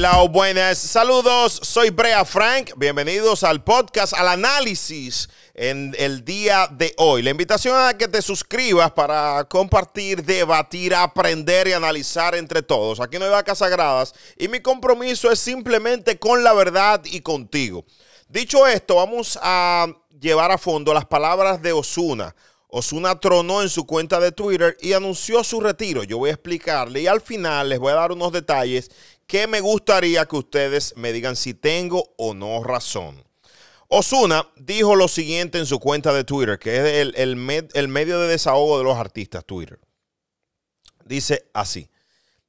Hola, buenas. Saludos, soy Brea Frank. Bienvenidos al podcast, al análisis en el día de hoy. La invitación a que te suscribas para compartir, debatir, aprender y analizar entre todos. Aquí no hay vacas sagradas y mi compromiso es simplemente con la verdad y contigo. Dicho esto, vamos a llevar a fondo las palabras de Osuna. Osuna tronó en su cuenta de Twitter y anunció su retiro. Yo voy a explicarle y al final les voy a dar unos detalles que me gustaría que ustedes me digan si tengo o no razón. Osuna dijo lo siguiente en su cuenta de Twitter, que es el, el, medio de desahogo de los artistas Twitter. Dice así,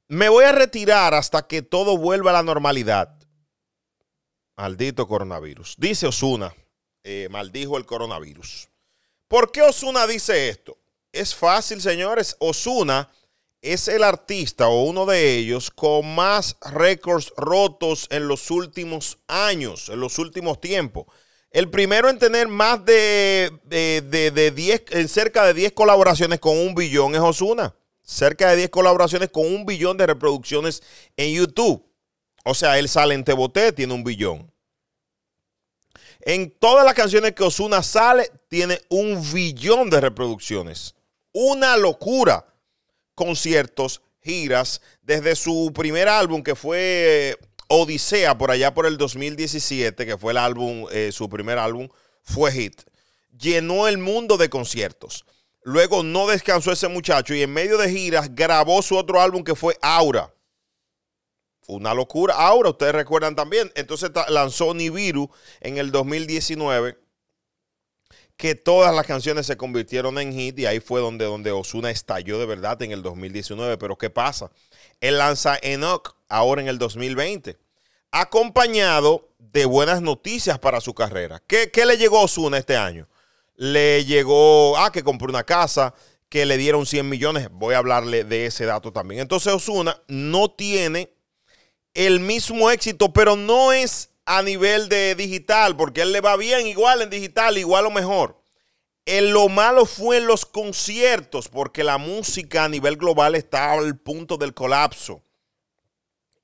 me voy a retirar hasta que todo vuelva a la normalidad. Maldito coronavirus. Dice Osuna, eh, maldijo el coronavirus. ¿Por qué Osuna dice esto? Es fácil, señores. Osuna es el artista o uno de ellos con más récords rotos en los últimos años, en los últimos tiempos. El primero en tener más de, 10, en cerca de 10 colaboraciones con un billón es Osuna. Cerca de 10 colaboraciones con un billón de reproducciones en YouTube. O sea, él sale en Teboté, tiene un billón. En todas las canciones que Osuna sale, tiene un billón de reproducciones. Una locura conciertos, giras, desde su primer álbum que fue eh, Odisea por allá por el 2017, que fue el álbum, eh, su primer álbum, fue hit. Llenó el mundo de conciertos. Luego no descansó ese muchacho y en medio de giras grabó su otro álbum que fue Aura. Una locura. Aura, ustedes recuerdan también. Entonces lanzó Nibiru en el 2019 que todas las canciones se convirtieron en hit y ahí fue donde, donde Osuna estalló de verdad en el 2019. Pero ¿qué pasa? Él lanza Enoch ahora en el 2020, acompañado de buenas noticias para su carrera. ¿Qué, qué le llegó a Osuna este año? Le llegó, ah, que compró una casa, que le dieron 100 millones. Voy a hablarle de ese dato también. Entonces Osuna no tiene el mismo éxito, pero no es a nivel de digital, porque él le va bien igual en digital, igual o mejor. En lo malo fue en los conciertos, porque la música a nivel global está al punto del colapso.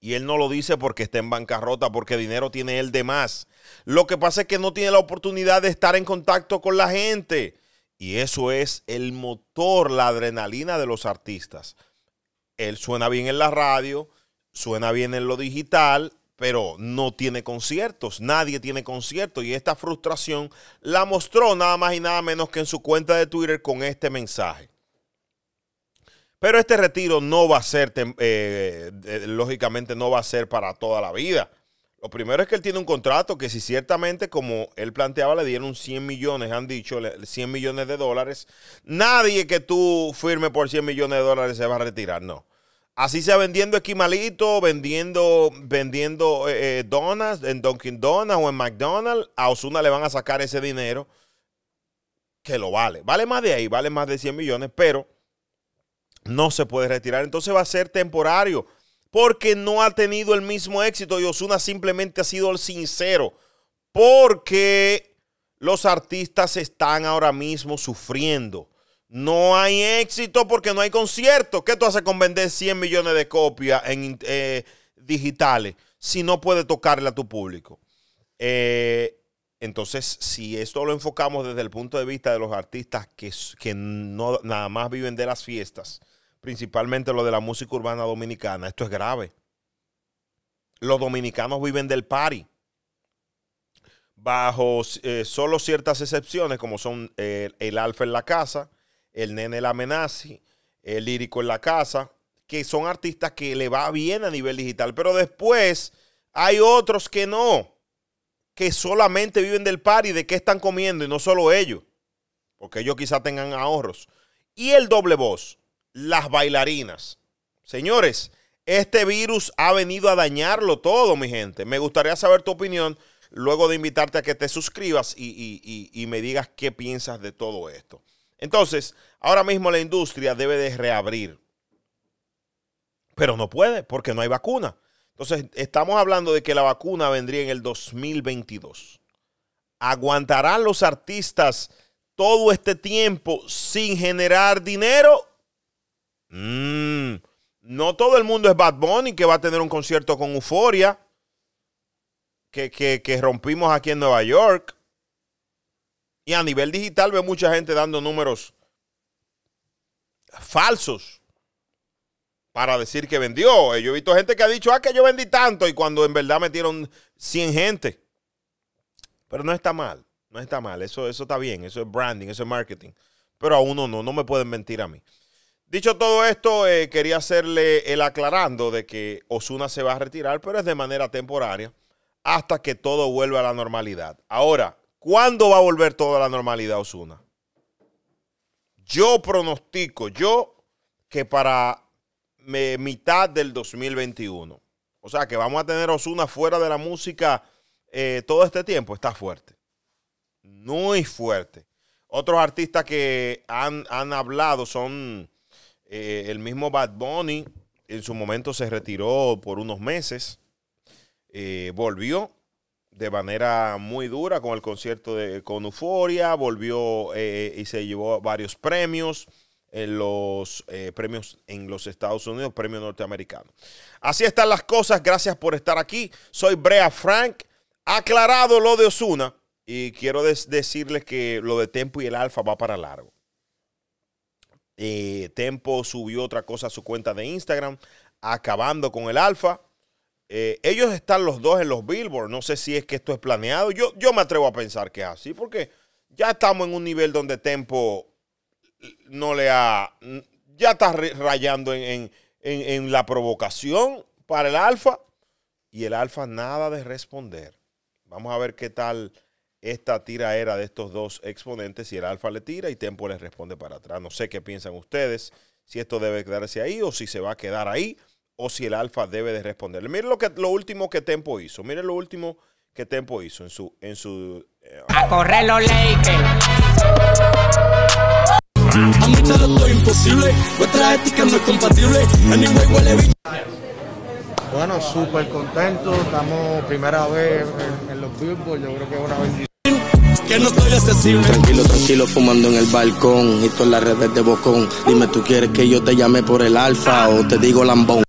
Y él no lo dice porque está en bancarrota, porque dinero tiene él de más. Lo que pasa es que no tiene la oportunidad de estar en contacto con la gente. Y eso es el motor, la adrenalina de los artistas. Él suena bien en la radio, suena bien en lo digital, pero no tiene conciertos, nadie tiene conciertos y esta frustración la mostró nada más y nada menos que en su cuenta de Twitter con este mensaje. Pero este retiro no va a ser, eh, eh, eh, lógicamente no va a ser para toda la vida. Lo primero es que él tiene un contrato que si ciertamente, como él planteaba, le dieron 100 millones, han dicho 100 millones de dólares, nadie que tú firme por 100 millones de dólares se va a retirar, no. Así sea vendiendo esquimalito, vendiendo, vendiendo eh, eh, donas en Dunkin' Donuts o en McDonald's, a Osuna le van a sacar ese dinero que lo vale. Vale más de ahí, vale más de 100 millones, pero no se puede retirar. Entonces va a ser temporario porque no ha tenido el mismo éxito y Osuna simplemente ha sido el sincero porque los artistas están ahora mismo sufriendo. No hay éxito porque no hay concierto. ¿Qué tú haces con vender 100 millones de copias en, eh, digitales si no puedes tocarle a tu público? Eh, entonces, si esto lo enfocamos desde el punto de vista de los artistas que, que no nada más viven de las fiestas, principalmente lo de la música urbana dominicana, esto es grave. Los dominicanos viven del party bajo eh, solo ciertas excepciones, como son el alfa en la casa, el Nene amenazi el Lírico en la Casa, que son artistas que le va bien a nivel digital. Pero después hay otros que no, que solamente viven del par y de qué están comiendo, y no solo ellos, porque ellos quizás tengan ahorros. Y el doble voz, las bailarinas. Señores, este virus ha venido a dañarlo todo, mi gente. Me gustaría saber tu opinión luego de invitarte a que te suscribas y, y me digas qué piensas de todo esto. Entonces, ahora mismo la industria debe de reabrir, pero no puede porque no hay vacuna. Entonces, estamos hablando de que la vacuna vendría en el 2022. ¿Aguantarán los artistas todo este tiempo sin generar dinero? Mm, no todo el mundo es Bad Bunny que va a tener un concierto con Euforia que rompimos aquí en Nueva York. Y a nivel digital ve mucha gente dando números falsos para decir que vendió. Eh, yo he visto gente que ha dicho, ah, que yo vendí tanto y cuando en verdad metieron 100 gente. Pero no está mal, no está mal, eso, eso está bien, eso es branding, eso es marketing. Pero a uno no, no me pueden mentir a mí. Dicho todo esto, eh, quería hacerle el aclarando de que Osuna se va a retirar, pero es de manera temporaria, hasta que todo vuelva a la normalidad. Ahora, ¿Cuándo va a volver toda la normalidad Osuna? Yo pronostico, yo, que para mitad del 2021. O sea, que vamos a tener a Osuna fuera de la música eh, todo este tiempo. Está fuerte. Muy fuerte. Otros artistas que han, hablado son eh, el mismo Bad Bunny. En su momento se retiró por unos meses. Eh, volvió de manera muy dura con el concierto de, con Euforia, volvió eh, eh, y se llevó varios premios en eh, los premios en los Estados Unidos, premio norteamericano. Así están las cosas, gracias por estar aquí. Soy Brea Frank, aclarado lo de Osuna y quiero decirles que lo de Tempo y el Alfa va para largo. Tempo subió otra cosa a su cuenta de Instagram, acabando con el Alfa. Eh, ellos están los dos en los Billboard. No sé si es que esto es planeado. Yo, yo me atrevo a pensar que es así, porque ya estamos en un nivel donde Tempo no le ha. Ya está rayando en, la provocación para el Alfa. Y el Alfa nada de responder. Vamos a ver qué tal esta tira era de estos dos exponentes. Si el Alfa le tira y Tempo le responde para atrás. No sé qué piensan ustedes. Si esto debe quedarse ahí o si se va a quedar ahí o si el alfa debe de responderle. Miren lo, que, lo último que Tempo hizo. Miren lo último que Tempo hizo en su... En su eh, a correr los Lakers. A mí imposible, Nuestra ética no es compatible, Bueno, súper contento, estamos primera vez en, los Billboard, yo creo que es una bendición. Que no estoy accesible. Tranquilo, tranquilo, fumando en el balcón y todas las redes de bocón. Dime, ¿tú quieres que yo te llame por el alfa o te digo lambón?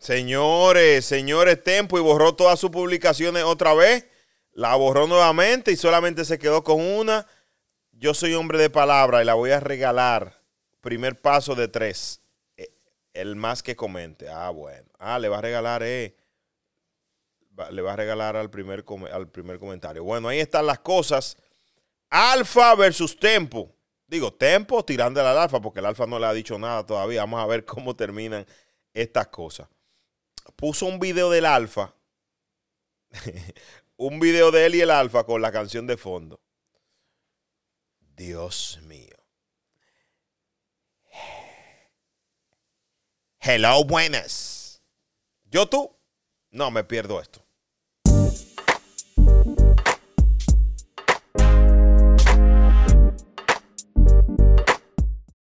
Señores, señores, Tempo y borró todas sus publicaciones otra vez. La borró nuevamente y solamente se quedó con una. Yo soy hombre de palabra y la voy a regalar. Primer paso de tres. Eh, el más que comente. Ah, bueno. Ah, le va a regalar, eh. Le va a regalar al primer, al primer comentario. Bueno, ahí están las cosas. Alfa versus Tempo. Digo, Tempo tirando al Alfa, porque el Alfa no le ha dicho nada todavía. Vamos a ver cómo terminan estas cosas puso un video del Alfa. un video de él y el Alfa con la canción de fondo. Dios mío. Hello, buenas. Yo tú, no me pierdo esto.